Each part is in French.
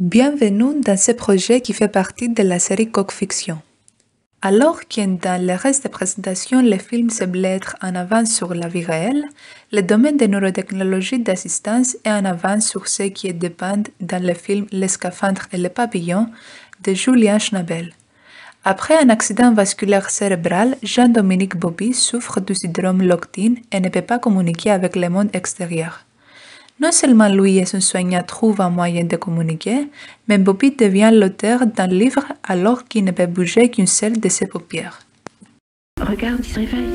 Bienvenue dans ce projet qui fait partie de la série Coq Fiction. Alors que dans le reste des présentation le film semble être en avance sur la vie réelle, le domaine des neurotechnologies d'assistance est en avance sur ce qui est dépend dans le film Les et le papillon de Julien Schnabel. Après un accident vasculaire cérébral, Jean-Dominique Bobby souffre du syndrome Locked-in et ne peut pas communiquer avec le monde extérieur. Non seulement lui et son soignant trouvent un moyen de communiquer, mais Bobby devient l'auteur d'un livre alors qu'il ne peut bouger qu'une seule de ses paupières. Regarde, il se réveille.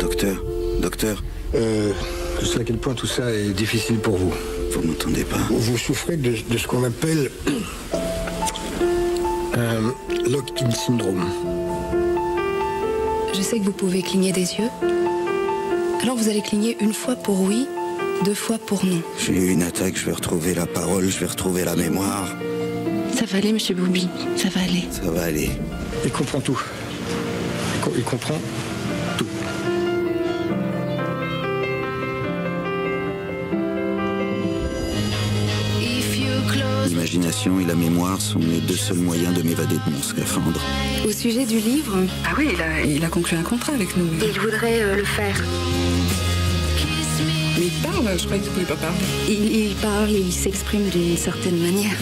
Docteur, docteur. Euh, je sais à quel point tout ça est difficile pour vous. Vous m'entendez pas Vous souffrez de, ce qu'on appelle euh, syndrome. Je sais que vous pouvez cligner des yeux. Alors vous allez cligner une fois pour oui deux fois pour nous. J'ai eu une attaque, je vais retrouver la parole, je vais retrouver la mémoire. Ça va aller, monsieur Boubi, ça va aller. Ça va aller. Il comprend tout. Il comprend tout. L'imagination et la mémoire sont mes deux seuls moyens de m'évader de mon scaphandre. Au sujet du livre Ah oui, il a, conclu un contrat avec nous. Il voudrait euh, le faire il parle, je tu qu'il pas parler. Il, parle et il s'exprime d'une certaine manière.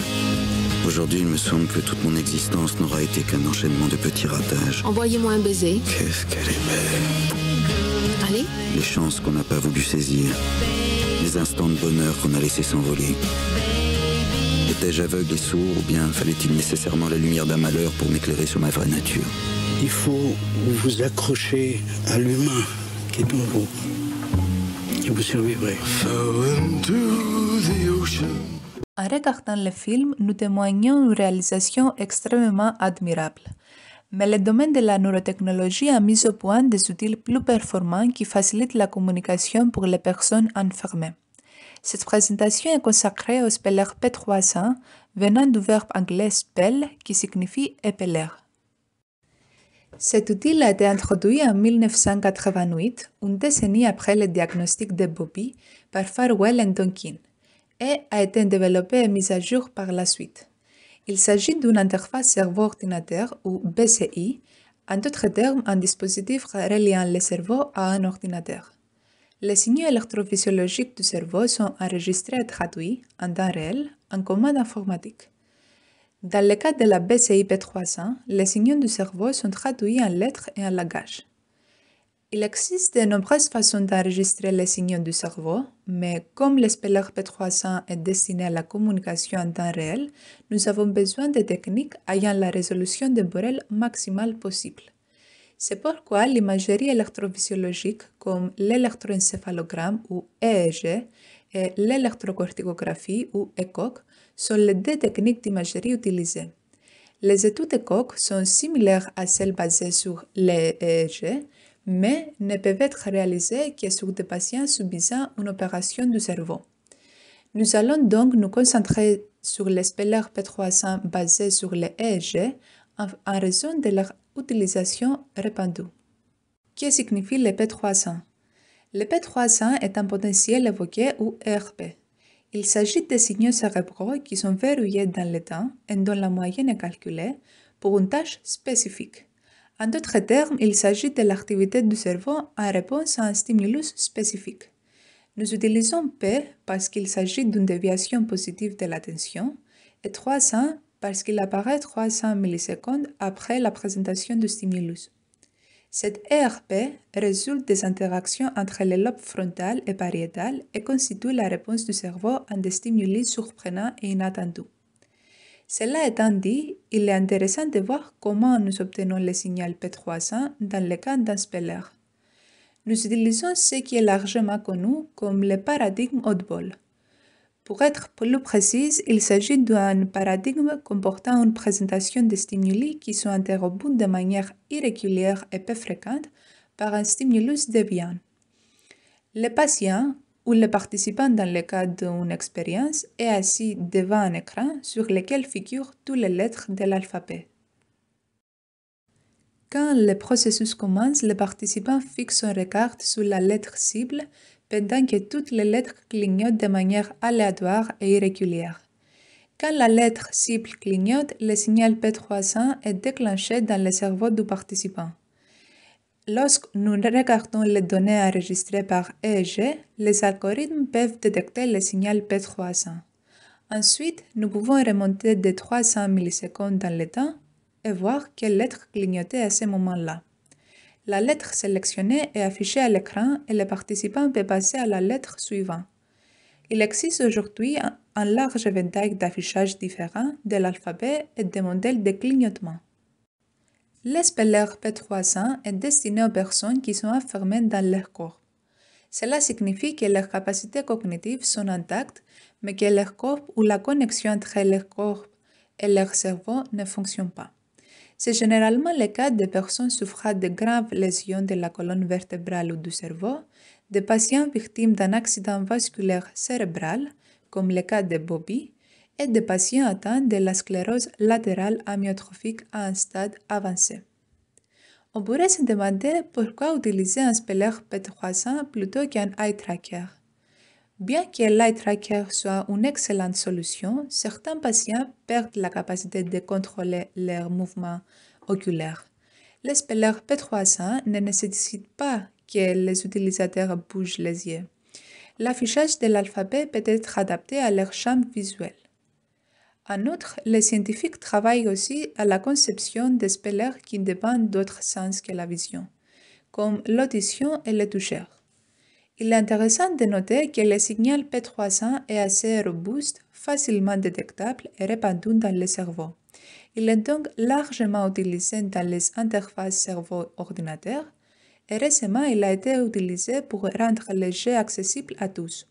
Aujourd'hui, il me semble que toute mon existence n'aura été qu'un enchaînement de petits ratages. Envoyez-moi un baiser. Qu'est-ce qu'elle est belle. Allez. Les chances qu'on n'a pas voulu saisir. Les instants de bonheur qu'on a laissé s'envoler. Étais-je aveugle et sourd ou bien fallait-il nécessairement la lumière d'un malheur pour m'éclairer sur ma vraie nature Il faut vous accrocher à l'humain qui est en vous. En regardant le film, nous témoignons une réalisation extrêmement admirable. Mais le domaine de la neurotechnologie a mis au point des outils plus performants qui facilitent la communication pour les personnes enfermées. Cette présentation est consacrée au speller P300, venant du verbe anglais spell qui signifie épeler. Cet outil a été introduit en 1988, une décennie après le diagnostic de Bobby, par Farwell et Tonkin, et a été développé et mis à jour par la suite. Il s'agit d'une interface cerveau-ordinateur ou BCI, en d'autres termes, un dispositif reliant le cerveau à un ordinateur. Les signaux électrophysiologiques du cerveau sont enregistrés et traduits en temps réel en commande informatique. Dans le cas de la BCI p 300 les signaux du cerveau sont traduits en lettres et en langage. Il existe de nombreuses façons d'enregistrer les signaux du cerveau, mais comme l'espeleur P300 est destiné à la communication en temps réel, nous avons besoin de techniques ayant la résolution de Borel maximale possible. C'est pourquoi l'imagerie électrophysiologique comme l'électroencéphalogramme ou EEG l'électrocorticographie ou ECOC sont les deux techniques d'imagerie utilisées. Les études ECOC sont similaires à celles basées sur l'EEG, mais ne peuvent être réalisées que sur des patients subissant une opération du cerveau. Nous allons donc nous concentrer sur les speller P300 basés sur les EEG en, raison de leur utilisation répandue. Que signifie le P300 le P300 est un potentiel évoqué ou ERP. Il s'agit des signaux cérébraux qui sont verrouillés dans le temps et dont la moyenne est calculée pour une tâche spécifique. En d'autres termes, il s'agit de l'activité du cerveau en réponse à un stimulus spécifique. Nous utilisons P parce qu'il s'agit d'une déviation positive de la tension et 300 parce qu'il apparaît 300 millisecondes après la présentation du stimulus. Cette ERP résulte des interactions entre les lobes frontal et pariétales et constitue la réponse du cerveau à des stimuli surprenants et inattendus. Cela étant dit, il est intéressant de voir comment nous obtenons le signal P300 dans le cas d'un speller. Nous utilisons ce qui est largement connu comme le paradigme oddball. Pour être plus précise, il s'agit d'un paradigme comportant une présentation de stimuli qui sont interrompus de manière irrégulière et peu fréquente par un stimulus déviant. Le patient ou le participant dans le cadre d'une expérience est assis devant un écran sur lequel figurent toutes les lettres de l'alphabet. Quand le processus commence, le participant fixe son regard sur la lettre cible pendant que toutes les lettres clignotent de manière aléatoire et irrégulière. Quand la lettre cible clignote, le signal P300 est déclenché dans le cerveau du participant. Lorsque nous regardons les données enregistrées par EEG, les algorithmes peuvent détecter le signal P300. Ensuite, nous pouvons remonter de 300 millisecondes dans le temps et voir quelle lettre clignotait à ce moment-là. La lettre sélectionnée est affichée à l'écran et le participant peut passer à la lettre suivante. Il existe aujourd'hui un large éventail d'affichages différents de l'alphabet et des modèles de clignotement. L'Espeller P300 est destiné aux personnes qui sont enfermées dans leur corps. Cela signifie que leurs capacités cognitives sont intactes, mais que leur corps ou la connexion entre leur corps et leur cerveau ne fonctionne pas. C'est généralement le cas des personnes souffrant de graves lésions de la colonne vertébrale ou du cerveau, des patients victimes d'un accident vasculaire cérébral, comme le cas de Bobby, et des patients atteints de la sclérose latérale amyotrophique à un stade avancé. On pourrait se demander pourquoi utiliser un speller P300 plutôt qu'un eye tracker. Bien que l'eye tracker soit une excellente solution, certains patients perdent la capacité de contrôler leurs mouvements oculaires. spellers P300 ne nécessite pas que les utilisateurs bougent les yeux. L'affichage de l'alphabet peut être adapté à leur champ visuel. En outre, les scientifiques travaillent aussi à la conception spellers qui dépendent d'autres sens que la vision, comme l'audition et le toucher. Il est intéressant de noter que le signal P300 est assez robuste, facilement détectable et répandu dans le cerveau. Il est donc largement utilisé dans les interfaces cerveau-ordinateur et récemment il a été utilisé pour rendre les jeux accessibles à tous.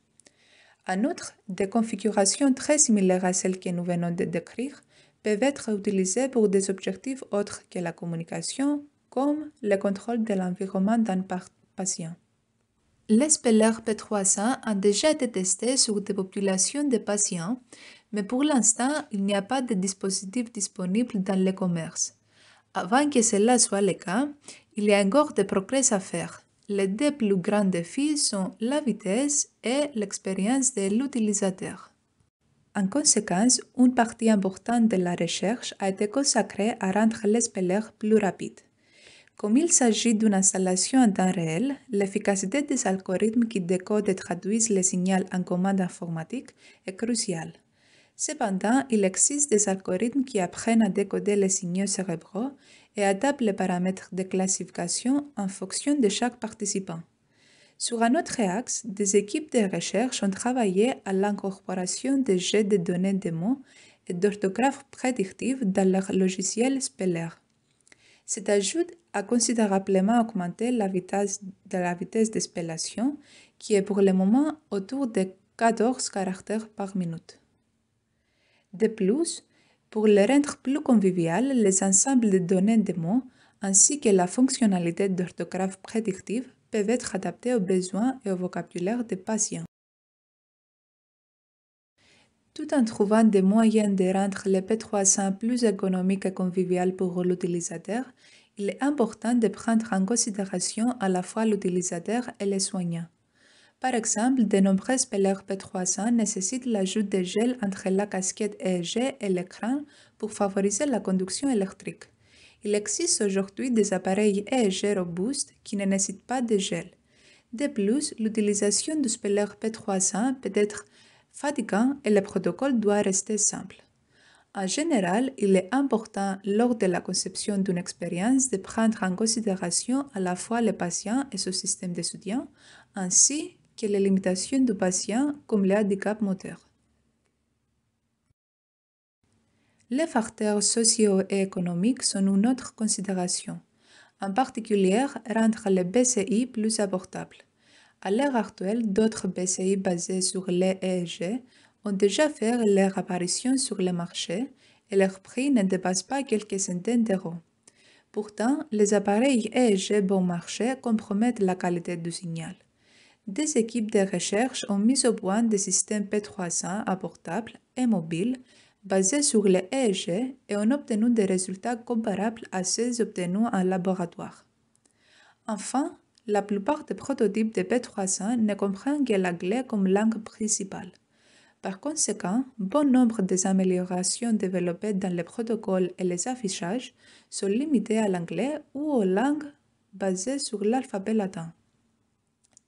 En outre, des configurations très similaires à celles que nous venons de décrire peuvent être utilisées pour des objectifs autres que la communication, comme le contrôle de l'environnement d'un patient. L'espeller P300 a déjà été testé sur des populations de patients, mais pour l'instant, il n'y a pas de dispositif disponible dans le commerce. Avant que cela soit le cas, il y a encore des progrès à faire. Les deux plus grands défis sont la vitesse et l'expérience de l'utilisateur. En conséquence, une partie importante de la recherche a été consacrée à rendre spellers plus rapide. Comme il s'agit d'une installation en temps réel, l'efficacité des algorithmes qui décodent et traduisent les signal en commande informatique est cruciale. Cependant, il existe des algorithmes qui apprennent à décoder les signaux cérébraux et adaptent les paramètres de classification en fonction de chaque participant. Sur un autre axe, des équipes de recherche ont travaillé à l'incorporation des jets de données de mots et d'orthographe prédictive dans leur logiciel Speller. Cet ajout a considérablement augmenté la vitesse de qui est pour le moment autour de 14 caractères par minute. De plus, pour le rendre plus convivial, les ensembles de données de mots ainsi que la fonctionnalité d'orthographe prédictive peuvent être adaptés aux besoins et au vocabulaire des patients tout en trouvant des moyens de rendre les P300 plus économique et convivial pour l'utilisateur, il est important de prendre en considération à la fois l'utilisateur et les soignants. Par exemple, de nombreux spellers P300 nécessitent l'ajout de gel entre la casquette EEG et l'écran pour favoriser la conduction électrique. Il existe aujourd'hui des appareils EEG robustes qui ne nécessitent pas de gel. De plus, l'utilisation du speller P300 peut être fatigant et le protocole doit rester simple. En général, il est important lors de la conception d'une expérience de prendre en considération à la fois le patient et son système de soutien, ainsi que les limitations du patient comme les handicaps moteurs. Les facteurs sociaux et économiques sont une autre considération, en particulier rendre le BCI plus abordable. À l'heure actuelle, d'autres BCI basés sur les EEG ont déjà fait leur apparition sur le marché et leur prix ne dépasse pas quelques centaines d'euros. Pourtant, les appareils EEG bon marché compromettent la qualité du signal. Des équipes de recherche ont mis au point des systèmes P300 portable et mobiles basés sur les EEG et ont obtenu des résultats comparables à ceux obtenus en laboratoire. Enfin, la plupart des prototypes de P300 ne comprennent que l'anglais comme langue principale. Par conséquent, bon nombre des améliorations développées dans les protocoles et les affichages sont limitées à l'anglais ou aux langues basées sur l'alphabet latin.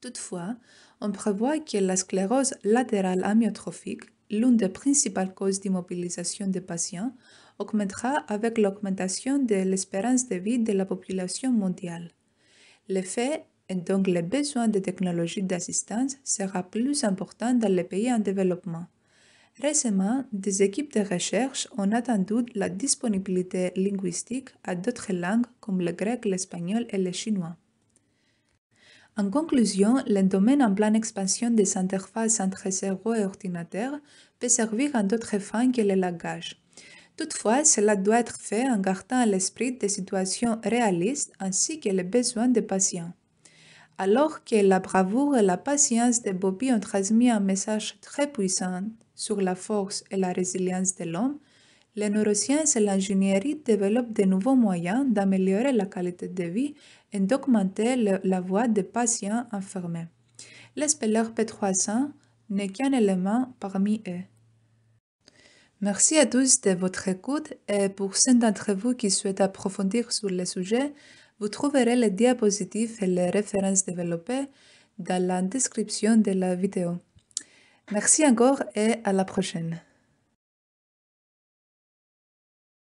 Toutefois, on prévoit que la sclérose latérale amyotrophique, l'une des principales causes d'immobilisation des patients, augmentera avec l'augmentation de l'espérance de vie de la population mondiale donc les besoins de technologies d'assistance sera plus important dans les pays en développement. Récemment, des équipes de recherche ont attendu la disponibilité linguistique à d'autres langues comme le grec, l'espagnol et le chinois. En conclusion, le domaine en pleine expansion des interfaces entre cerveau et ordinateur peut servir à d'autres fins que le langage. Toutefois, cela doit être fait en gardant à l'esprit des situations réalistes ainsi que les besoins des patients alors que la bravoure et la patience de Bobby ont transmis un message très puissant sur la force et la résilience de l'homme, les neurosciences et l'ingénierie développent de nouveaux moyens d'améliorer la qualité de vie et d'augmenter la voix des patients enfermés. L'espéleur P300 n'est qu'un élément parmi eux. Merci à tous de votre écoute et pour ceux d'entre vous qui souhaitent approfondir sur le sujet, vous trouverez les diapositives et les références développées dans la description de la vidéo. Merci encore et à la prochaine.